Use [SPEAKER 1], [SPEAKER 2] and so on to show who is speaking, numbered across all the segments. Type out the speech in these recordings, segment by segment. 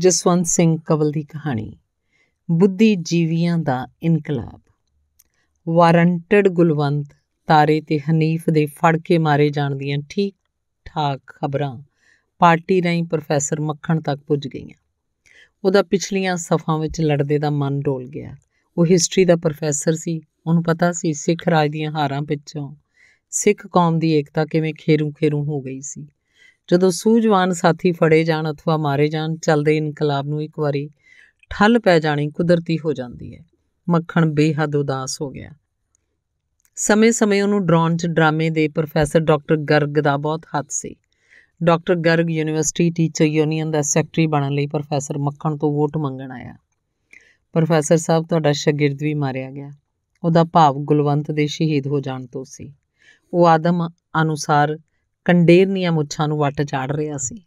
[SPEAKER 1] ਜਸਵੰਤ ਸਿੰਘ ਕਵਲ ਦੀ ਕਹਾਣੀ ਬੁੱਧੀ ਜੀਵੀਆਂ ਦਾ ਇਨਕਲਾਬ ਵਾਰੰਟਡ ਗੁਲਵੰਤ ਤਾਰੇ ਤੇ ਹਨੀਫ ਦੇ ਫੜ ਕੇ ਮਾਰੇ ਜਾਣ ਦੀਆਂ ਠੀਕ ਠਾਕ ਖਬਰਾਂ ਪਾਰਟੀ ਰਾਈ ਪ੍ਰੋਫੈਸਰ ਮੱਖਣ ਤੱਕ ਪੁੱਜ ਗਈਆਂ ਉਹਦਾ ਪਿਛਲੀਆਂ ਸਫਾਂ ਵਿੱਚ ਲੜਦੇ ਦਾ ਮਨ ਡੋਲ ਗਿਆ ਉਹ ਹਿਸਟਰੀ ਦਾ ਪ੍ਰੋਫੈਸਰ ਸੀ ਉਹਨੂੰ ਪਤਾ ਸੀ ਸਿੱਖ ਰਾਜ ਦੀਆਂ ਹਾਰਾਂ ਵਿੱਚੋਂ ਸਿੱਖ ਕੌਮ ਦੀ ਏਕਤਾ ਕਿਵੇਂ ਖੇਰੂ ਖੇਰੂ ਹੋ ਗਈ ਸੀ ਜਦੋਂ ਸੂਝਵਾਨ ਸਾਥੀ ਫੜੇ ਜਾਣ ਅਥਵਾ ਮਾਰੇ ਜਾਣ ਚੱਲਦੇ ਇਨਕਲਾਬ ਨੂੰ ਇੱਕ ਵਾਰੀ ਠੱਲ ਪੈ ਜਾਣੀ ਕੁਦਰਤੀ ਹੋ ਜਾਂਦੀ ਹੈ ਮੱਖਣ ਬੇਹੱਦ ਉਦਾਸ ਹੋ ਗਿਆ ਸਮੇਂ-ਸਮੇਂ ਉਹਨੂੰ ਡਰਾਉਣ 'ਚ ਡਰਾਮੇ ਦੇ ਪ੍ਰੋਫੈਸਰ ਡਾਕਟਰ ਗਰਗ ਦਾ ਬਹੁਤ ਹੱਥ ਸੀ doctor Garg university teacher union ਦਾ ਸੈਕਟਰੀ ਬਣਨ ਲਈ ਪ੍ਰੋਫੈਸਰ ਮੱਖਣ ਤੋਂ ਵੋਟ ਮੰਗਣ ਆਇਆ ਪ੍ਰੋਫੈਸਰ ਸਾਹਿਬ ਤੁਹਾਡਾ ਸ਼ਾਗਿਰਦ ਵੀ ਮਾਰਿਆ ਗਿਆ ਉਹਦਾ ਭਾਵ ਗੁਲਵੰਤ ਦੇ ਸ਼ਹੀਦ ਹੋ ਜਾਣ ਤੋਂ ਸੀ ਉਹ ਆਦਮ ਅਨੁਸਾਰ ਕੰਡੇਰਨੀਆਂ ਮੁੱਛਾਂ ਨੂੰ ਵੱਟ ਝਾੜ ਰਿਹਾ ਸੀ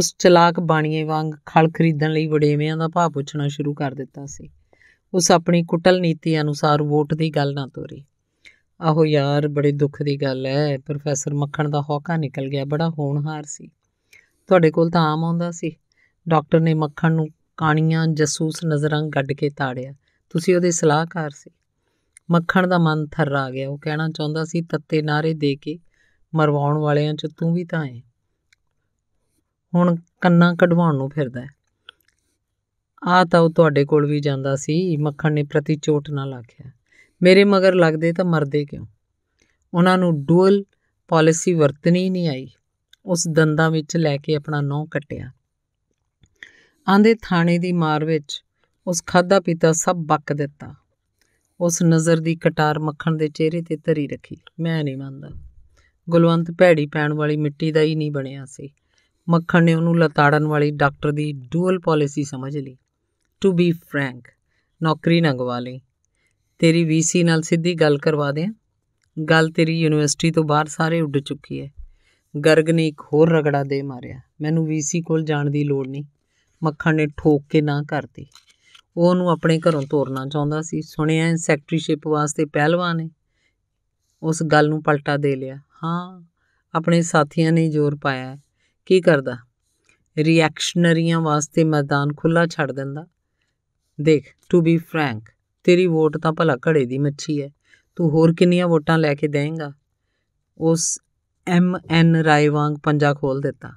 [SPEAKER 1] ਉਸ ਚਲਾਕ ਬਾਣੀਏ ਵਾਂਗ ਖਲ ਖਰੀਦਣ ਲਈ ਵਡੇਵਿਆਂ ਦਾ ਭਾਅ ਪੁੱਛਣਾ ਸ਼ੁਰੂ ਕਰ ਦਿੱਤਾ ਸੀ ਉਸ ਆਪਣੀ ਕੁਟਲ ਨੀਤੀ ਅਨੁਸਾਰ ਵੋਟ ਦੀ ਗੱਲ ਨਾ ਤੋਰੀ ਆਹੋ ਯਾਰ ਬੜੇ ਦੁੱਖ ਦੀ ਗੱਲ ਹੈ ਪ੍ਰੋਫੈਸਰ ਮੱਖਣ ਦਾ ਹੌਕਾ ਨਿਕਲ ਗਿਆ ਬੜਾ ਹੋਣਹਾਰ ਸੀ ਤੁਹਾਡੇ ਕੋਲ ਤਾਂ ਆਮ ਆਉਂਦਾ ਸੀ ਡਾਕਟਰ ਨੇ ਮੱਖਣ ਨੂੰ ਕਾਣੀਆਂ ਜਸੂਸ ਨਜ਼ਰਾਂ ਗੱਡ ਕੇ ਤਾੜਿਆ ਤੁਸੀਂ ਉਹਦੇ ਸਲਾਹਕਾਰ ਸੀ ਮੱਖਣ ਦਾ ਮਨ ਆ ਗਿਆ ਉਹ ਕਹਿਣਾ ਚਾਹੁੰਦਾ ਸੀ ਤੱਤੇ ਨਾਰੇ ਦੇ ਕੇ ਮਰਵਾਉਣ ਵਾਲਿਆਂ 'ਚ ਤੂੰ ਵੀ ਤਾਂ ਹੈ ਹੁਣ ਕੰਨਾ ਕਢਵਾਉਣ ਨੂੰ ਫਿਰਦਾ ਆ ਤਾਂ ਉਹ ਤੁਹਾਡੇ ਕੋਲ ਵੀ ਜਾਂਦਾ ਸੀ ਮੱਖਣ ਨੇ ਪ੍ਰਤੀ ਚੋਟ ਨਾ ਲਾਖਿਆ ਮੇਰੇ ਮਗਰ ਲੱਗਦੇ ਤਾਂ ਮਰਦੇ ਕਿਉਂ ਉਹਨਾਂ ਨੂੰ ਡੂਅਲ ਪਾਲਿਸੀ ਵਰਤਣੀ ਨਹੀਂ ਆਈ ਉਸ ਦੰਦਾਂ ਵਿੱਚ ਲੈ ਕੇ ਆਪਣਾ ਨੋਹ ਕੱਟਿਆ ਆਂਦੇ ਥਾਣੇ ਦੀ ਮਾਰ ਵਿੱਚ ਉਸ ਖਾਦਾ ਪੀਤਾ ਸਭ ਬੱਕ ਦਿੱਤਾ ਉਸ ਨਜ਼ਰ ਦੀ ਕਟਾਰ ਮੱਖਣ ਦੇ ਚਿਹਰੇ ਤੇ ਧਰੀ ਰੱਖੀ ਮੈਂ ਨਹੀਂ ਮੰਨਦਾ ਗੁਲਵੰਤ ਭੈੜੀ ਪੈਣ ਵਾਲੀ ਮਿੱਟੀ ਦਾ ਹੀ ਨਹੀਂ ਬਣਿਆ ਸੀ ਮੱਖਣ ਨੇ ਉਹਨੂੰ ਲਤਾੜਨ ਵਾਲੀ ਡਾਕਟਰ ਦੀ ਡੂਅਲ ਪਾਲਿਸੀ ਸਮਝ ਲਈ ਟੂ ਬੀ ਫ੍ਰੈਂਕ ਨੌਕਰੀ ਨਾ ਗਵਾ ਲਈ ਤੇਰੀ ਵੀਸੀ ਨਾਲ ਸਿੱਧੀ ਗੱਲ ਕਰਵਾ ਦੇ ਗੱਲ ਤੇਰੀ ਯੂਨੀਵਰਸਿਟੀ ਤੋਂ ਬਾਹਰ ਸਾਰੇ ਉੱਡ ਚੁੱਕੀ ਹੈ ਗਰਗ ਨੇ ਇੱਕ ਹੋਰ ਰਗੜਾ ਦੇ ਮਾਰਿਆ ਮੈਨੂੰ ਵੀਸੀ ਕੋਲ ਜਾਣ ਦੀ ਲੋੜ ਨਹੀਂ ਮੱਖਣ ਨੇ ਠੋਕ ਕੇ ਨਾ ਕਰਤੀ ਉਹ ਉਹਨੂੰ ਆਪਣੇ ਘਰੋਂ ਤੋਰਨਾ ਚਾਹੁੰਦਾ ਸੀ ਸੁਣਿਆ ਸੈਕਟਰੀਸ਼ਿਪ ਵਾਸਤੇ ਪਹਿਲਵਾਨ ਹੈ ਉਸ ਗੱਲ ਨੂੰ ਪਲਟਾ ਦੇ ਲਿਆ ਹਾਂ ਆਪਣੇ ਸਾਥੀਆਂ ਨੇ ਜ਼ੋਰ ਪਾਇਆ ਕੀ ਕਰਦਾ ਰਿਐਕਸ਼ਨਰੀਆਂ ਵਾਸਤੇ ਮੈਦਾਨ ਖੁੱਲਾ ਛੱਡ ਦਿੰਦਾ ਦੇਖ ਟੂ ਬੀ ਫਰੈਂਕ ਤੇਰੀ ਵੋਟ ਤਾਂ ਭਲਾ ਘੜੇ ਦੀ ਮੱਛੀ ਹੈ ਤੂੰ ਹੋਰ ਕਿੰਨੀਆਂ ਵੋਟਾਂ ਲੈ ਕੇ ਦੇਵੇਂਗਾ ਉਸ ਐਮ ਐਨ ਰਾਏ ਵਾਂਗ ਪੰਜਾ ਖੋਲ ਦਿੱਤਾ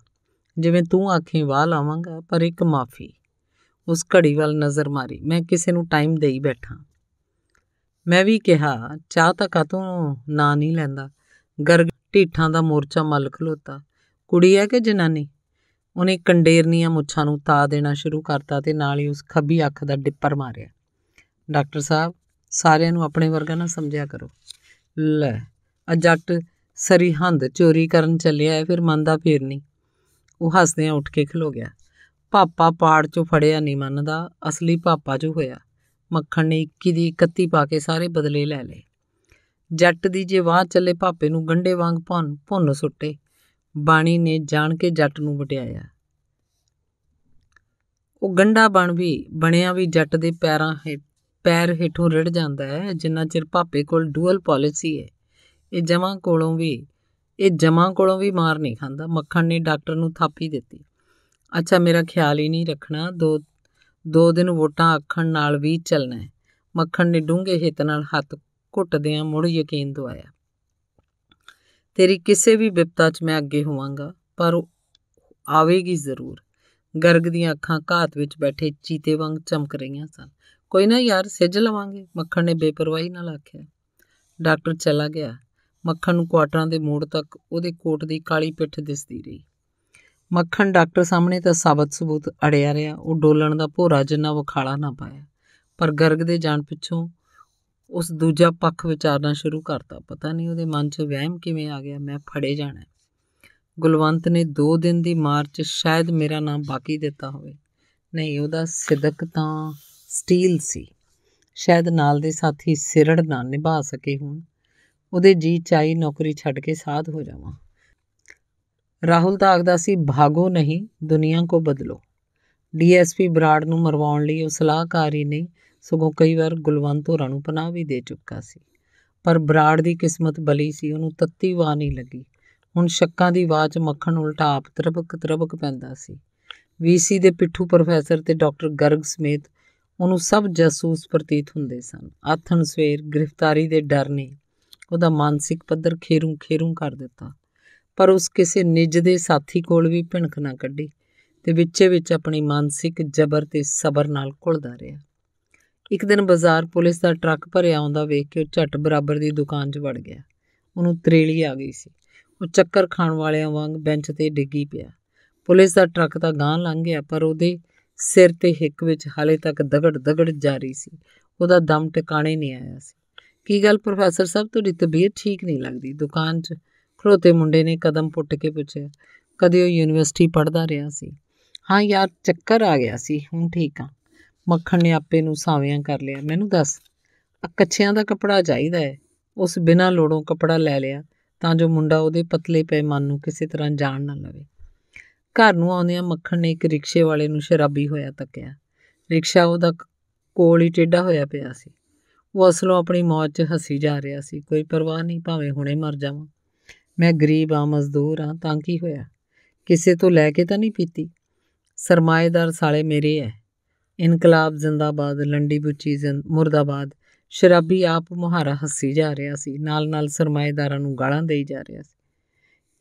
[SPEAKER 1] ਜਿਵੇਂ ਤੂੰ ਆਖੀ ਵਾਹ ਲਾਵਾਂਗਾ ਪਰ ਇੱਕ ਮਾਫੀ ਉਸ ਘੜੀ ਵੱਲ ਨਜ਼ਰ ਮਾਰੀ ਮੈਂ ਕਿਸੇ ਨੂੰ ਟਾਈਮ ਦੇਈ ਬੈਠਾ ਮੈਂ ਵੀ ਕਿਹਾ ਚਾਹ ਤਾਂ ਕਾਤੋਂ ਨਾ ਨਹੀਂ ਲੈਂਦਾ ਗਰਗ ਢੀਠਾਂ ਦਾ ਮੋਰਚਾ ਮਲ ਖਲੋਤਾ ਕੁੜੀ ਹੈ ਕਿ ਜਨਾਨੀ ਉਹਨੇ ਕੰਡੇਰਨੀਆਂ ਮੁੱਛਾਂ ਨੂੰ ਤਾ ਦੇਣਾ ਸ਼ੁਰੂ ਕਰਤਾ ਤੇ ਨਾਲ ਹੀ ਉਸ ਖੱਬੀ ਅੱਖ ਦਾ ਡਿੱਪਰ ਮਾਰਿਆ ਡਾਕਟਰ ਸਾਹਿਬ ਸਾਰਿਆਂ ਨੂੰ ਆਪਣੇ ਵਰਗਾ ਨਾ ਸਮਝਿਆ ਕਰੋ ਲੈ ਅਜੱਟ ਜੱਟ ਸਰੀਹੰਦ ਚੋਰੀ ਕਰਨ ਚੱਲਿਆ ਹੈ ਫਿਰ ਦਾ ਫੇਰ ਨਹੀਂ ਉਹ ਹੱਸਦਿਆਂ ਉੱਠ ਕੇ ਖਲੋ ਗਿਆ ਪਾਪਾ ਪਾੜ ਚੋਂ ਫੜਿਆ ਨਹੀਂ ਮੰਨਦਾ ਅਸਲੀ ਪਾਪਾ ਜੋ ਹੋਇਆ ਮੱਖਣ ਨੇ 21 ਦੀ 31 ਪਾ ਕੇ ਸਾਰੇ ਬਦਲੇ ਲੈ ਲਏ ਜੱਟ ਦੀ ਜੇ ਵਾਹ ਚੱਲੇ ਭਾਪੇ ਨੂੰ ਗੰਡੇ ਵਾਂਗ ਭੁੰਨ ਭੁੰਨ ਸੁੱਟੇ ਬਾਣੀ ਨੇ ਜਾਣ ਕੇ ਜੱਟ ਨੂੰ ਵਟਿਆਇਆ ਉਹ ਗੰਡਾ ਬਣ ਵੀ ਬਣਿਆ ਵੀ ਜੱਟ ਦੇ ਪੈਰਾਂ ਪੈਰ ਹੇਠੋਂ ਰੜ ਜਾਂਦਾ ਹੈ ਜਿੰਨਾ ਚਿਰ ਭਾਪੇ ਕੋਲ ਡੂਅਲ ਪਾਲਿਸੀ ਹੈ ਇਹ ਜਮਾਂ ਕੋਲੋਂ ਵੀ ਇਹ ਜਮਾਂ ਕੋਲੋਂ ਵੀ ਮਾਰ ਨਹੀਂ ਖਾਂਦਾ ਮੱਖਣ ਨੇ ਡਾਕਟਰ ਨੂੰ ਥਾਪੀ ਦਿੱਤੀ ਅੱਛਾ ਮੇਰਾ ਖਿਆਲ ਹੀ ਨਹੀਂ ਰੱਖਣਾ ਦੋ ਦੋ ਦਿਨ ਵੋਟਾਂ ਆਖਣ ਨਾਲ ਵੀ ਚੱਲਣਾ ਹੈ ਮੱਖਣ ਨੇ ਡੂੰਘੇ ਹਿੱਤ ਨਾਲ ਹੱਥ ਘੁੱਟਦਿਆਂ ਮੁੜ ਯਕੀਨ ਦਵਾਇਆ ਤੇਰੀ ਕਿਸੇ ਵੀ ਵਿਪਤਾ 'ਚ ਮੈਂ ਅੱਗੇ ਹੋਵਾਂਗਾ ਪਰ ਆਵੇਗੀ ਜ਼ਰੂਰ ਗਰਗ ਦੀਆਂ ਅੱਖਾਂ ਘਾਤ ਵਿੱਚ ਬੈਠੇ ਚੀਤੇ ਵਾਂਗ ਚਮਕ ਰਹੀਆਂ ਸਨ ਕੋਈ ਨਾ ਯਾਰ ਸੱਜ ਲਵਾਂਗੇ ਮੱਖਣ ਨੇ ਬੇਪਰਵਾਹੀ ਨਾਲ ਆਖਿਆ ਡਾਕਟਰ ਚਲਾ ਗਿਆ ਮੱਖਣ ਨੂੰ ਕੁਆਟਰਾਂ ਦੇ ਮੋੜ ਤੱਕ ਉਹਦੇ ਕੋਟ ਦੀ ਕਾਲੀ ਪਿੱਠ ਦਿਸਦੀ ਰਹੀ ਮੱਖਣ ਡਾਕਟਰ ਸਾਹਮਣੇ ਤਾਂ ਸਾਬਤ ਸਬੂਤ ਅੜਿਆ ਰਿਹਾ ਉਹ ਡੋਲਣ ਦਾ ਭੋਰਾ ਜਿੰਨਾ ਵਖਾਲਾ ਨਾ ਪਾਇਆ ਪਰ ਗਰਗ ਦੇ ਜਾਣ ਪਿੱਛੋਂ ਉਸ ਦੂਜਾ ਪੱਖ ਵਿਚਾਰਨਾ ਸ਼ੁਰੂ ਕਰਤਾ ਪਤਾ ਨਹੀਂ ਉਹਦੇ ਮਨ 'ਚ ਵਹਿਮ ਕਿਵੇਂ ਆ ਗਿਆ ਮੈਂ ਫੜੇ ਜਾਣਾ ਗੁਲਵੰਤ ਨੇ 2 ਦਿਨ ਦੀ ਮਾਰ 'ਚ ਸ਼ਾਇਦ ਮੇਰਾ ਨਾਮ ਬਾਕੀ ਦਿੱਤਾ ਹੋਵੇ ਨਹੀਂ ਉਹਦਾ ਸਿਦਕ ਤਾਂ ਸਟੀਲ ਸੀ ਸ਼ਾਇਦ ਨਾਲ ਦੇ ਸਾਥੀ ਸਿਰੜ ਨਾ ਨਿਭਾ ਸਕੇ ਹੋਣ ਉਹਦੇ ਜੀ ਚਾਈ ਨੌਕਰੀ ਛੱਡ ਕੇ ਸਾਧ ਹੋ ਜਾਵਾਂ ਰਾਹੁਲ ਤਾਂ ਆਖਦਾ ਸੀ ਭਾਗੋ ਨਹੀਂ ਦੁਨੀਆ ਕੋ ਬਦਲੋ ਡੀਐਸਪੀ ਬਰਾੜ ਨੂੰ ਮਰਵਾਉਣ ਲਈ ਉਹ ਸਲਾਹਕਾਰ ਹੀ ਨਹੀਂ ਸਗੋਂ ਕਈ ਵਾਰ ਗੁਲਵੰਤ ਹੋਰਾਂ ਨੂੰ ਪਨਾਹ ਵੀ ਦੇ ਚੁੱਕਾ ਸੀ ਪਰ ਬਰਾੜ ਦੀ ਕਿਸਮਤ ਬਲੀ ਸੀ ਉਹਨੂੰ ਤੱਤੀ ਵਾ ਨਹੀਂ ਲੱਗੀ ਹੁਣ ਸ਼ੱਕਾਂ ਦੀ ਬਾਤ ਮੱਖਣ ਉਲਟਾ ਆਪ ਤਰਬਕ ਤਰਬਕ ਪੈਂਦਾ ਸੀ ਵੀਸੀ ਦੇ ਪਿੱਠੂ ਪ੍ਰੋਫੈਸਰ ਤੇ ਡਾਕਟਰ ਗਰਗ ਸਮੇਤ ਉਹਨੂੰ ਸਭ ਜਾਸੂਸ ਪ੍ਰਤੀਤ ਹੁੰਦੇ ਸਨ ਆਥਣ ਸਵੇਰ ਗ੍ਰਿਫਤਾਰੀ ਦੇ ਡਰ ਨੇ ਉਹਦਾ ਮਾਨਸਿਕ ਪੱਧਰ ਖੇਰੂ ਖੇਰੂ ਕਰ ਦਿੱਤਾ ਪਰ ਉਸ ਕਿਸੇ ਨਿੱਜ ਦੇ ਸਾਥੀ ਕੋਲ ਵੀ ਭਿਣਕ ਨਾ ਕੱਢੀ ਤੇ ਵਿੱਚੇ ਵਿੱਚ ਆਪਣੀ ਮਾਨਸਿਕ ਜ਼ਬਰ ਤੇ ਸਬਰ ਨਾਲ ਘੁਲਦਾ ਰਿਹਾ ਇੱਕ ਦਿਨ ਬਾਜ਼ਾਰ ਪੁਲਿਸ ਦਾ ਟਰੱਕ ਭਰਿਆ ਆਉਂਦਾ ਵੇਖ ਕੇ ਉਹ ਝਟ ਬਰਾਬਰ ਦੀ ਦੁਕਾਨ 'ਚ ਵੜ ਗਿਆ ਉਹਨੂੰ ਤਰੇਲੀ ਆ ਗਈ ਸੀ ਉਹ ਚੱਕਰ ਖਾਣ ਵਾਲਿਆਂ ਵਾਂਗ ਬੈਂਚ ਤੇ ਡਿੱਗੀ ਪਿਆ ਪੁਲਿਸ ਦਾ ਟਰੱਕ ਤਾਂ ਗਾਂ ਲੰਘ ਗਿਆ ਪਰ ਉਹਦੇ ਸਿਰ ਤੇ ਹਿੱਕ ਵਿੱਚ ਹਾਲੇ ਤੱਕ ਦਗੜ ਦਗੜ ਜਾਰੀ ਸੀ ਉਹਦਾ ਦਮ ਟਿਕਾਣੇ ਨਹੀਂ ਆਇਆ ਸੀ ਕੀ ਗੱਲ ਪ੍ਰੋਫੈਸਰ ਸਾਹਿਬ ਤੁਹਾਡੀ ਤਬੀਅਤ ਠੀਕ ਨਹੀਂ ਲੱਗਦੀ ਦੁਕਾਨ 'ਚ ਖਲੋਤੇ ਮੁੰਡੇ ਨੇ ਕਦਮ ਪੁੱਟ ਕੇ ਪੁੱਛਿਆ ਕਦੇ ਉਹ ਯੂਨੀਵਰਸਿਟੀ ਪੜ੍ਹਦਾ ਰਿਹਾ ਸੀ ਹਾਂ ਯਾਰ ਚੱਕਰ ਆ ਗਿਆ ਸੀ ਹੁਣ ਠੀਕ ਆ ਮੱਖਣ ਨੇ ਆਪੇ ਨੂੰ ਸਾਵਿਆਂ ਕਰ ਲਿਆ ਮੈਨੂੰ ਦੱਸ ਕੱਛਿਆਂ ਦਾ ਕਪੜਾ ਚਾਹੀਦਾ ਹੈ ਉਸ ਬਿਨਾਂ ਲੋੜੋਂ ਕਪੜਾ ਲੈ ਲਿਆ ਤਾਂ ਜੋ ਮੁੰਡਾ ਉਹਦੇ ਪਤਲੇ ਪੈਮਾਨ ਨੂੰ ਕਿਸੇ ਤਰ੍ਹਾਂ ਜਾਣ ਨਾ ਲਵੇ ਘਰ ਨੂੰ ਆਉਂਦਿਆਂ ਮੱਖਣ ਨੇ ਇੱਕ ਰਿਕਸ਼ੇ ਵਾਲੇ ਨੂੰ ਸ਼ਰਾਬੀ ਹੋਇਆ ਤੱਕਿਆ ਰਿਕਸ਼ਾ ਉਹਦਾ ਕੋਲ ਹੀ ਟੇਡਾ ਹੋਇਆ ਪਿਆ ਸੀ ਉਹ ਅਸਲੋਂ ਆਪਣੀ ਮੌਜ 'ਚ ਹੱਸੀ ਜਾ ਰਿਹਾ ਸੀ ਕੋਈ ਪਰਵਾਹ ਨਹੀਂ ਭਾਵੇਂ ਹੁਣੇ ਮਰ ਜਾਵਾਂ ਮੈਂ ਗਰੀਬ ਆ ਮਜ਼ਦੂਰ ਆ ਤਾਂ ਕੀ ਹੋਇਆ ਕਿਸੇ ਤੋਂ ਲੈ ਕੇ ਤਾਂ ਨਹੀਂ ਪੀਤੀ ਸਰਮਾਏਦਾਰ ਸਾਲੇ ਮੇਰੇ ਐ ਇਨਕਲਾਬ ਜ਼ਿੰਦਾਬਾਦ ਲੰਡੀ ਬੁੱਚੀ ਮੁਰਦਾਬਾਦ ਸ਼ਰਾਬੀ ਆਪ ਮੁਹਾਰਾ ਹੱਸੀ ਜਾ ਰਿਹਾ ਸੀ ਨਾਲ-ਨਾਲ ਸਰਮਾਏਦਾਰਾਂ ਨੂੰ ਗਾਲਾਂ ਦੇਈ ਜਾ ਰਿਹਾ ਸੀ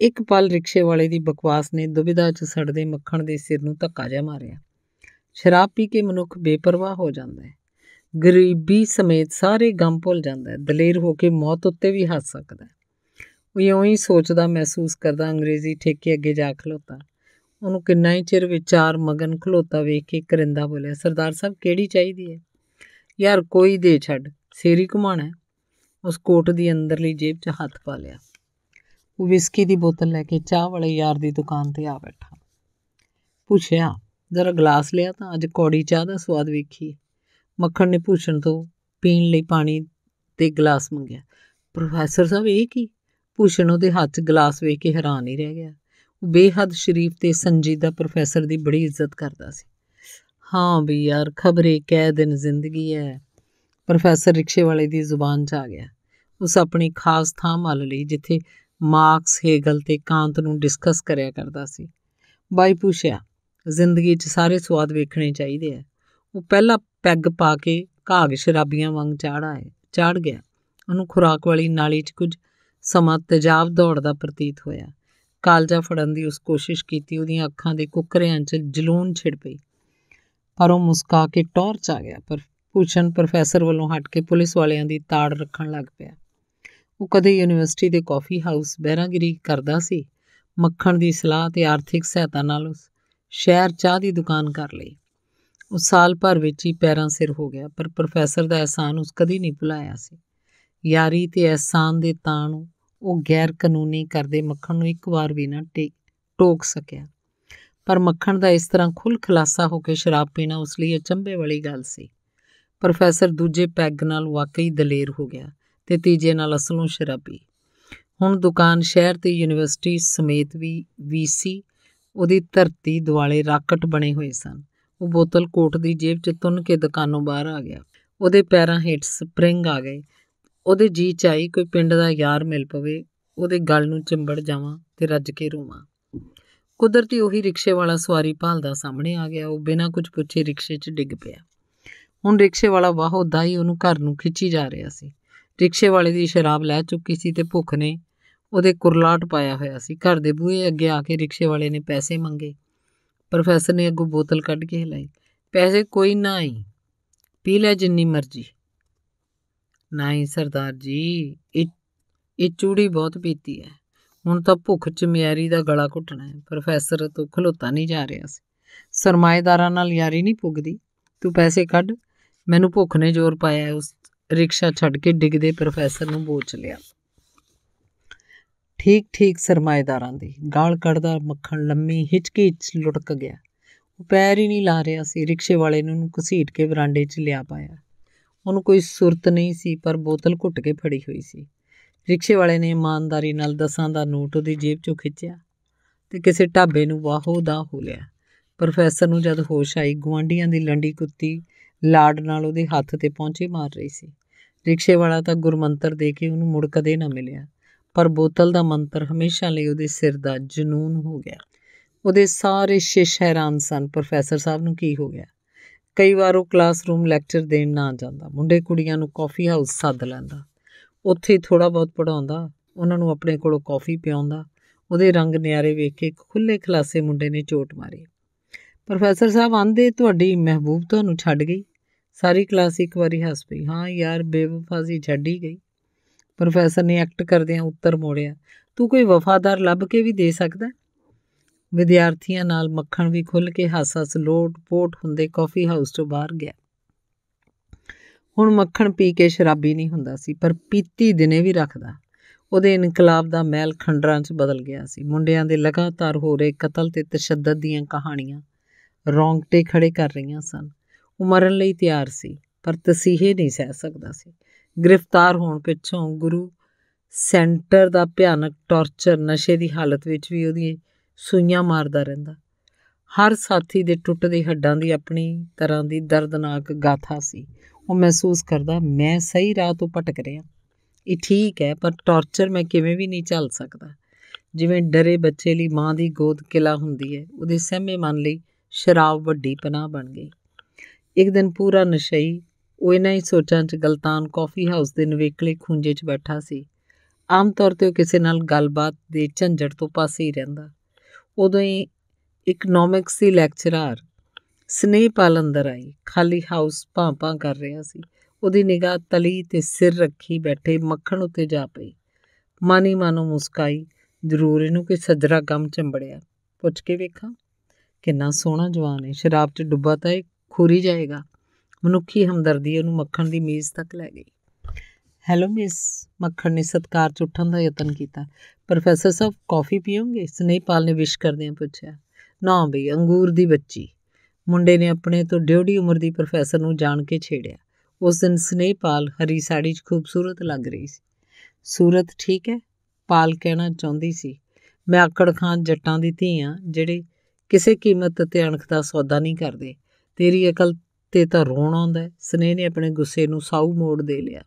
[SPEAKER 1] ਇੱਕ ਪਲ ਰਿਕਸ਼ੇ ਵਾਲੇ ਦੀ ਬਕਵਾਸ ਨੇ ਦੁਬਿਧਾ 'ਚ ਸੜਦੇ ਮੱਖਣ ਦੇ ਸਿਰ ਨੂੰ ਧੱਕਾ ਜਾ ਮਾਰਿਆ ਸ਼ਰਾਬ ਪੀ ਕੇ ਮਨੁੱਖ ਬੇਪਰਵਾਹ ਹੋ ਜਾਂਦਾ ਹੈ ਗਰੀਬੀ ਸਮੇਤ ਸਾਰੇ ਗਮ ਭੁੱਲ ਜਾਂਦਾ ਹੈ ਦਲੇਰ ਹੋ ਕੇ ਮੌਤ ਉੱਤੇ ਵੀ ਹੱਸ ਸਕਦਾ ਹੈ ਉਹ ਇਉਂ ਹੀ ਸੋਚਦਾ ਮਹਿਸੂਸ ਕਰਦਾ ਅੰਗਰੇਜ਼ੀ ਠੇਕੇ ਅੱਗੇ ਜਾ ਖਲੋਤਾ ਉਹਨੂੰ ਕਿੰਨਾ ਹੀ ਚਿਰ ਵਿਚਾਰ ਮਗਨ ਖਲੋਤਾ ਵੇਖ ਕੇ ਕਰਿੰਦਾ ਬੋਲਿਆ ਸਰਦਾਰ ਸਾਹਿਬ ਕਿਹੜੀ ਚਾਹੀਦੀ ਹੈ ਯਾਰ ਕੋਈ ਦੇ ਛੱਡ ਸੇਰੀ ਘਮਾਣਾ ਉਸ ਕੋਟ ਦੀ ਅੰਦਰਲੀ ਜੇਬ 'ਚ ਹੱਥ ਪਾ ਲਿਆ ਉਹ ਵਿਸਕੀ ਦੀ ਬੋਤਲ ਲੈ ਕੇ ਚਾਹ ਵਾਲੇ ਯਾਰ ਦੀ ਦੁਕਾਨ ਤੇ ਆ ਬੈਠਾ ਪੁੱਛਿਆ ਜ਼ਰਾ ਗਲਾਸ ਲਿਆ ਤਾਂ ਅੱਜ ਕੌੜੀ ਚਾਹ ਦਾ ਸਵਾਦ ਵੇਖੀ ਮੱਖਣ ਨੇ ਪੁੱਛਣ ਤੋਂ ਪੀਣ ਲਈ ਪਾਣੀ ਤੇ ਗਲਾਸ ਮੰਗਿਆ ਪ੍ਰੋਫੈਸਰ ਸਾਹਿਬ ਇਹ ਕੀ ਭੂਸ਼ਣ ਉਹਦੇ ਹੱਥ ਗਲਾਸ ਵੇਖ ਕੇ ਹੈਰਾਨ ਹੀ ਰਹਿ ਗਿਆ ਉਹ ਬੇਹੱਦ ਸ਼ਰੀਫ ਤੇ ਸੰਜੀਦਾ ਪ੍ਰੋਫੈਸਰ ਦੀ ਬੜੀ ਇੱਜ਼ਤ ਕਰਦਾ ਸੀ ਹਾਂ ਵੀ ਯਾਰ ਖਬਰੇ ਕਹਿ ਦਿਨ ਜ਼ਿੰਦਗੀ ਹੈ ਪ੍ਰੋਫੈਸਰ ਰਿਕਸ਼ੇ ਵਾਲੇ ਦੀ ਜ਼ੁਬਾਨ 'ਚ ਆ ਗਿਆ ਉਸ ਆਪਣੀ ਖਾਸ ਥਾਂ ਮੱਲ ਲਈ ਜਿੱਥੇ ਮਾਰਕਸ ਹੇਗਲ ਤੇ ਕਾਂਤ ਨੂੰ ਡਿਸਕਸ ਕਰਿਆ ਕਰਦਾ ਸੀ ਬਾਈ ਪੁੱਛਿਆ ਜ਼ਿੰਦਗੀ 'ਚ ਸਾਰੇ ਸਵਾਦ ਵੇਖਣੇ ਚਾਹੀਦੇ ਆ ਉਹ ਪਹਿਲਾ ਪੈਗ ਪਾ ਕੇ ਘਾਗ ਸ਼ਰਾਬੀਆਂ ਵਾਂਗ ਚਾੜਾ ਹੈ ਚਾੜ ਗਿਆ ਉਹਨੂੰ ਖੁਰਾਕ ਵਾਲੀ ਨਾਲੀ 'ਚ ਕੁਝ ਸਮਾਂ ਤੇਜ਼ਾਬ ਦੌੜ ਦਾ ਪ੍ਰਤੀਤ ਹੋਇਆ ਕਾਲਜਾ ਫੜਨ ਦੀ ਉਸ ਕੋਸ਼ਿਸ਼ ਕੀਤੀ ਉਹਦੀਆਂ ਅੱਖਾਂ ਦੇ ਕੁਕਰਿਆਂ 'ਚ ਜਲੂਨ ਛਿੜ ਪਈ ਪਰ ਉਹ ਮੁਸਕਾ ਕੇ ਟਾਰਚ ਆ ਗਿਆ ਪਰ ਪੂਛਣ ਪ੍ਰੋਫੈਸਰ ਵੱਲੋਂ ਹਟ ਕੇ ਪੁਲਿਸ ਵਾਲਿਆਂ ਦੀ ਤਾੜ ਰੱਖਣ ਲੱਗ ਪਿਆ ਉਹ ਕਦੇ ਯੂਨੀਵਰਸਿਟੀ ਦੇ ਕਾਫੀ ਹਾਊਸ ਬਹਿਰਾਗਰੀ ਕਰਦਾ ਸੀ ਮੱਖਣ ਦੀ ਸਲਾਹ ਤੇ ਆਰਥਿਕ ਸਹਾਇਤਾ ਨਾਲ ਉਸ ਸ਼ਹਿਰ ਚਾਹ ਦੀ ਦੁਕਾਨ ਕਰ ਲਈ ਉਹ ਸਾਲ ਭਰ ਵਿੱਚ ਹੀ ਪੈਰਾਂ ਸਿਰ ਹੋ ਗਿਆ ਪਰ ਪ੍ਰੋਫੈਸਰ ਦਾ ਅਹਿਸਾਨ ਉਸ ਕਦੀ ਨਹੀਂ ਭੁਲਾਇਆ ਸੀ ਯਾਰੀ ਤੇ ਅਹਿਸਾਨ ਦੇ ਤਾਣ ਉਹ ਗੈਰ ਕਾਨੂੰਨੀ ਕਰਦੇ ਮੱਖਣ ਨੂੰ ਇੱਕ ਵਾਰ ਵੀ ਨਾ ਟੋਕ ਸਕਿਆ ਪਰ ਮੱਖਣ ਦਾ ਇਸ ਤਰ੍ਹਾਂ ਖੁੱਲ ਖਲਾਸਾ ਹੋ ਕੇ ਸ਼ਰਾਬ ਪੀਣਾ ਉਸ ਲਈ ਅਚੰਭੇ ਵਾਲੀ ਗੱਲ ਸੀ ਪ੍ਰੋਫੈਸਰ ਦੂਜੇ ਪੈਗ ਨਾਲ ਵਾਕਈ ਦਲੇਰ ਹੋ ਗਿਆ ਤੇ ਤੀਜੇ ਨਾਲ ਅਸਲੋਂ ਸ਼ਰਾਬੀ ਹੁਣ ਦੁਕਾਨ ਸ਼ਹਿਰ ਤੇ ਯੂਨੀਵਰਸਿਟੀ ਸਮੇਤ ਵੀ ਵੀਸੀ ਉਹਦੀ ਧਰਤੀ ਦਿਵਾਲੇ ਰਾਕਟ ਬਣੇ ਹੋਏ ਸਨ ਉਹ ਬੋਤਲ ਕੋਟ ਦੀ ਜੇਬ 'ਚ ਤੁੰਨ ਕੇ ਦੁਕਾਨੋਂ ਬਾਹਰ ਆ ਗਿਆ ਉਹਦੇ ਪੈਰਾਂ ਹੇਠ ਸਪ੍ਰਿੰਗ ਆ ਗਏ ਉਹਦੇ ਜੀ ਚਾਈ ਕੋਈ ਪਿੰਡ ਦਾ ਯਾਰ ਮਿਲ ਪਵੇ ਉਹਦੇ ਗਲ ਨੂੰ ਚਿੰਬੜ ਜਾਵਾਂ ਤੇ ਰੱਜ ਕੇ ਰੋਵਾਂ ਕੁਦਰਤੀ ਉਹੀ ਰਿਕਸ਼ੇ ਵਾਲਾ ਸਵਾਰੀ ਭਾਲਦਾ ਸਾਹਮਣੇ ਆ ਗਿਆ ਉਹ ਬਿਨਾਂ ਕੁਝ ਪੁੱਛੇ ਰਿਕਸ਼ੇ 'ਚ ਡਿੱਗ ਪਿਆ ਹੁਣ ਰਿਕਸ਼ੇ ਵਾਲਾ ਵਾਹੋਦਾ ਹੀ ਉਹਨੂੰ ਘਰ ਨੂੰ ਖਿੱਚੀ ਜਾ ਰਿਹਾ ਸੀ ਰਿਕਸ਼ੇ ਵਾਲੇ ਦੀ ਸ਼ਰਾਬ ਲੈ ਚੁੱਕੀ ਸੀ ਤੇ ਭੁੱਖ ਨੇ ਉਹਦੇ ਕੁਰਲਾਟ ਪਾਇਆ ਹੋਇਆ ਸੀ ਘਰ ਦੇ ਬੂਹੇ ਅੱਗੇ ਆ ਕੇ ਰਿਕਸ਼ੇ ਵਾਲੇ ਨੇ ਪੈਸੇ ਮੰਗੇ ਪ੍ਰੋਫੈਸਰ ਨੇ ਅੱਗੋਂ ਬੋਤਲ ਕੱਢ ਕੇ ਹਿਲਾਈ ਪੈਸੇ ਕੋਈ ਨਾ ਹੀ ਪੀ ਲੈ ਜਿੰਨੀ ਮਰਜ਼ੀ ਨਹੀਂ ਸਰਦਾਰ ਜੀ ਇਹ ਇਹ ਚੂੜੀ ਬਹੁਤ ਪੀਤੀ ਹੈ ਹੁਣ ਤਾਂ ਭੁੱਖ ਚ ਮਿਆਰੀ ਦਾ ਗਲਾ ਘੁੱਟਣਾ ਹੈ ਪ੍ਰੋਫੈਸਰ ਤੋਂ ਖਲੋਤਾ ਨਹੀਂ ਜਾ ਰਿਹਾ ਸੀ ਸਰਮਾਏਦਾਰਾਂ ਨਾਲ ਯਾਰੀ ਨਹੀਂ ਪੁੱਗਦੀ ਤੂੰ ਪੈਸੇ ਕੱਢ ਮੈਨੂੰ ਭੁੱਖ ਨੇ ਜ਼ੋਰ ਪਾਇਆ ਉਸ ਰਿਕਸ਼ਾ ਛੱਡ ਕੇ ਡਿੱਗਦੇ ਪ੍ਰੋਫੈਸਰ ਨੂੰ ਬੋਚ ਲਿਆ ਠੀਕ ਠੀਕ ਸਰਮਾਏਦਾਰਾਂ ਦੀ ਗਾਲ ਕੱਢਦਾ ਮੱਖਣ ਲੰਮੀ ਹਿਚਕੀ ਚ ਲੁੜਕ ਗਿਆ ਉਹ ਪੈਰ ਹੀ ਨਹੀਂ ਲਾ ਰਿਹਾ ਸੀ ਰਿਕਸ਼ੇ ਵਾਲੇ ਨੂੰ ਘਸੀਟ ਕੇ ਵਰਾਂਡੇ 'ਚ ਲਿਆ ਪਾਇਆ ਉਹਨੂੰ ਕੋਈ ਸੁਰਤ ਨਹੀਂ ਸੀ ਪਰ ਬੋਤਲ ਘੁੱਟ ਕੇ ਫੜੀ ਹੋਈ ਸੀ ਰਿਕਸ਼ੇ ਵਾਲੇ ਨੇ ਇਮਾਨਦਾਰੀ ਨਾਲ ਦਸਾਂ ਦਾ ਨੋਟ ਉਹਦੀ ਜੇਬ ਚੋਂ ਖਿੱਚਿਆ ਤੇ ਕਿਸੇ ਢਾਬੇ ਨੂੰ ਵਾਹੋ ਦਾ ਹੋ ਲਿਆ ਪ੍ਰੋਫੈਸਰ ਨੂੰ ਜਦ ਹੋਸ਼ ਆਈ ਗਵਾਂਡੀਆਂ ਦੀ ਲੰਡੀ ਕੁੱਤੀ ਲਾੜ ਨਾਲ ਉਹਦੇ ਹੱਥ ਤੇ ਪਹੁੰਚੇ ਮਾਰ ਰਹੀ ਸੀ ਰਿਕਸ਼ੇ ਵਾਲਾ ਤਾਂ ਗੁਰਮੰਤਰ ਦੇ ਕੇ ਉਹਨੂੰ ਮੁੜ ਕਦੇ ਨਾ ਮਿਲਿਆ ਪਰ ਬੋਤਲ ਦਾ ਮੰਤਰ ਹਮੇਸ਼ਾ ਲਈ ਉਹਦੇ ਸਿਰ ਦਾ ਜਨੂਨ ਹੋ ਗਿਆ ਉਹਦੇ ਸਾਰੇ ਸ਼ਿਸ਼ ਹੈਰਾਨ ਸਨ ਪ੍ਰੋਫੈਸਰ ਸਾਹਿਬ ਨੂੰ ਕੀ ਹੋ ਗਿਆ ਕਈ ਵਾਰ ਉਹ ਕਲਾਸਰੂਮ ਲੈਕਚਰ ਦੇਣ ਨਾ ਜਾਂਦਾ ਮੁੰਡੇ ਕੁੜੀਆਂ ਨੂੰ ਕਾਫੀ ਹਾਊਸ ਸੱਦ ਲੈਂਦਾ ਉੱਥੇ ਥੋੜਾ ਬਹੁਤ ਪੜਾਉਂਦਾ ਉਹਨਾਂ ਨੂੰ ਆਪਣੇ ਕੋਲੋਂ ਕਾਫੀ ਪਿਆਉਂਦਾ ਉਹਦੇ ਰੰਗ ਨਿਆਰੇ ਵੇਖ ਕੇ ਖੁੱਲੇ ਖਲਾਸੇ ਮੁੰਡੇ ਨੇ ਝੋਟ ਮਾਰੀ ਪ੍ਰੋਫੈਸਰ ਸਾਹਿਬ ਆਂਦੇ ਤੁਹਾਡੀ ਮਹਿਬੂਬ ਤੁਹਾਨੂੰ ਛੱਡ ਗਈ ਸਾਰੀ ਕਲਾਸ ਇੱਕ ਵਾਰੀ ਹੱਸ ਪਈ ਹਾਂ ਯਾਰ ਬੇਵਫਾਜ਼ੀ ਛੱਡੀ ਗਈ ਪ੍ਰੋਫੈਸਰ ਨੇ ਐਕਟ ਕਰਦਿਆਂ ਉੱਤਰ ਮੋੜਿਆ ਤੂੰ ਕੋਈ ਵਫਾਦਾਰ ਲੱਭ ਕੇ ਵੀ ਦੇ ਸਕਦਾ ਵਿਦਿਆਰਥੀਆਂ ਨਾਲ ਮੱਖਣ ਵੀ ਖੁੱਲ ਕੇ ਹਾਸਾ ਲੋਟ-ਪੋਟ ਹੁੰਦੇ ਕਾਫੀ ਹਾਊਸ ਤੋਂ ਬਾਹਰ ਗਿਆ ਹੁਣ ਮੱਖਣ ਪੀ ਕੇ ਸ਼ਰਾਬੀ ਨਹੀਂ ਹੁੰਦਾ ਸੀ ਪਰ ਪੀਤੀ ਦਿਨੇ ਵੀ ਰੱਖਦਾ ਉਹਦੇ ਇਨਕਲਾਬ ਦਾ ਮਹਿਲ ਖੰਡਰਾਂ 'ਚ ਬਦਲ ਗਿਆ ਸੀ ਮੁੰਡਿਆਂ ਦੇ ਲਗਾਤਾਰ ਹੋ ਰਹੇ ਕਤਲ ਤੇ ਤਸ਼ੱਦਦ ਦੀਆਂ ਕਹਾਣੀਆਂ ਰੌਂਗਟੇ ਖੜੇ ਕਰ ਰਹੀਆਂ ਸਨ ਉਹ ਮਰਨ ਲਈ ਤਿਆਰ ਸੀ ਪਰ ਤਸੀਹੇ ਨਹੀਂ ਸਹਿ ਸਕਦਾ ਸੀ ਗ੍ਰਿਫਤਾਰ ਹੋਣ ਪਿੱਛੋਂ ਗੁਰੂ ਸੈਂਟਰ ਦਾ ਭਿਆਨਕ ਟੌਰਚਰ ਨਸ਼ੇ ਦੀ ਹਾਲਤ ਵਿੱਚ ਵੀ ਉਹਦੀ ਸੂਈਆਂ ਮਾਰਦਾ ਰਹਿੰਦਾ ਹਰ ਸਾਥੀ ਦੇ ਟੁੱਟਦੇ ਹੱਡਾਂ ਦੀ ਆਪਣੀ ਤਰ੍ਹਾਂ ਦੀ ਦਰਦਨਾਕ ਗਾਥਾ ਸੀ ਉਹ ਮਹਿਸੂਸ ਕਰਦਾ ਮੈਂ ਸਹੀ ਰਾਹ ਤੋਂ ਭਟਕ ਰਿਹਾ ਇਹ ਠੀਕ ਹੈ ਪਰ ਟੌਰਚਰ ਮੈਂ ਕਿਵੇਂ ਵੀ ਨਹੀਂ ਝੱਲ ਸਕਦਾ ਜਿਵੇਂ ਡਰੇ ਬੱਚੇ ਲਈ ਮਾਂ ਦੀ ਗੋਦ ਕਿਲਾ ਹੁੰਦੀ ਹੈ ਉਹਦੇ ਸਹਿਮੇ ਮਨ ਲਈ ਸ਼ਰਾਬ ਵੱਡੀ ਪਨਾਹ ਬਣ ਗਈ ਇੱਕ ਦਿਨ ਪੂਰਾ ਨਸ਼ਈ ਉਹ ਇਨਾਂ ਹੀ ਸੋਚਾਂ 'ਚ ਗਲਤਾਨ ਕਾਫੀ ਹਾਊਸ ਦੇ ਨਵੇਕਲੇ ਖੁੰਝੇ 'ਚ ਬੈਠਾ ਸੀ ਆਮ ਤੌਰ ਤੇ ਉਹ ਕਿਸੇ ਨਾਲ ਗੱਲਬਾਤ ਦੇ ਝੰਜਟ ਤੋਂ ਪਾਸੇ ਹੀ ਰਹਿੰਦਾ ਉਦੋਂ ਹੀ ਇਕਨੋਮਿਕਸ ਦੀ ਲੈਕਚਰਰ ਸਨੇਹ ਪਾਲ ਅੰਦਰ ਆਈ ਖਾਲੀ ਹਾਊਸ ਭਾਂਪਾਂ ਕਰ ਰਿਹਾ ਸੀ ਉਹਦੀ ਨਿਗਾਹ ਤਲੀ ਤੇ ਸਿਰ ਰੱਖੀ ਬੈਠੇ ਮੱਖਣ ਉੱਤੇ ਜਾ ਪਈ ਮਾਨੀ ਮਾਨੋ ਮੁਸਕਾਈ ਜ਼ਰੂਰ ਇਹਨੂੰ ਕੋਈ ਸਜਰਾ ਗਮ ਚੰਬੜਿਆ ਪੁੱਛ ਕੇ ਵੇਖਾਂ ਕਿੰਨਾ ਸੋਹਣਾ ਜਵਾਨ ਹੈ ਸ਼ਰਾਬ 'ਚ ਡੁੱਬਾ ਤਾਂ ਇਹ ਖੂਰੀ ਜਾਏਗਾ ਮਨੁੱਖੀ ਹਮਦਰਦੀ ਉਹਨੂੰ ਮੱਖਣ ਦੀ ਮੇਜ਼ ਤੱਕ ਲੈ ਗਈ ਹੈਲੋ ਮਿਸ ਮੱਖਣ ਨੇ ਸਤਕਾਰ ਚ ਉੱਠਣ ਦਾ ਯਤਨ ਕੀਤਾ ਪ੍ਰੋਫੈਸਰ ਸਾਹਿਬ ਕਾਫੀ ਪੀਓਗੇ ਸਨੇਹਪਾਲ ਨੇ ਵਿਸ਼ ਕਰਦਿਆਂ ਪੁੱਛਿਆ ਨਾ ਬਈ ਅੰਗੂਰ ਦੀ ਬੱਚੀ ਮੁੰਡੇ ਨੇ ਆਪਣੇ ਤੋਂ ਡਿਊੜੀ ਉਮਰ ਦੀ ਪ੍ਰੋਫੈਸਰ ਨੂੰ ਜਾਣ ਕੇ ਛੇੜਿਆ ਉਸ ਦਿਨ ਸਨੇਹਪਾਲ ਹਰੀ ਸਾੜੀ 'ਚ ਖੂਬਸੂਰਤ ਲੱਗ ਰਹੀ ਸੀ ਸੂਰਤ ਠੀਕ ਹੈ ਪਾਲ ਕਹਿਣਾ ਚਾਹੁੰਦੀ ਸੀ ਮੈਂ ਆਕੜ ਖਾਨ ਜੱਟਾਂ ਦੀ ਧੀ ਆ ਜਿਹੜੇ ਕਿਸੇ ਕੀਮਤ ਤੇ ਅਣਖ ਦਾ ਸੌਦਾ ਨਹੀਂ ਕਰਦੇ ਤੇਰੀ ਅਕਲ ਤੇ ਤਾਂ ਰੋਣ ਆਉਂਦਾ ਸਨੇਹ ਨੇ ਆਪਣੇ ਗੁੱਸੇ ਨੂੰ ਸਾਊ ਮੋੜ ਦੇ ਲਿਆ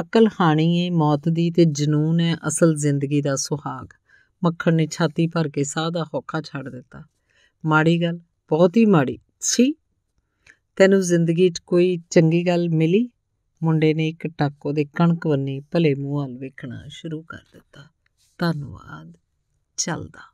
[SPEAKER 1] ਅਕਲ ਖਾਣੀ ਏ ਮੌਤ ਦੀ ਤੇ ਜਨੂਨ ਹੈ ਅਸਲ ਜ਼ਿੰਦਗੀ ਦਾ ਸੁਹਾਗ ਮੱਖਣ ਨੇ ਛਾਤੀ ਭਰ ਕੇ ਸਾਹ ਦਾ ਹੌਕਾ ਛੱਡ ਦਿੱਤਾ ਮਾੜੀ ਗੱਲ ਬਹੁਤ ਹੀ ਮਾੜੀ ਸੀ ਤੈਨੂੰ ਜ਼ਿੰਦਗੀ 'ਚ ਕੋਈ ਚੰਗੀ ਗੱਲ ਮਿਲੀ ਮੁੰਡੇ ਨੇ ਇੱਕ ਟੱਕ ਉਹਦੇ ਕਣਕ ਵੰਨੀ ਭਲੇ ਮੂੰਹ ਵੱਲ ਵੇਖਣਾ ਸ਼ੁਰੂ ਕਰ ਦਿੱਤਾ ਧੰਨਵਾਦ ਚੱਲਦਾ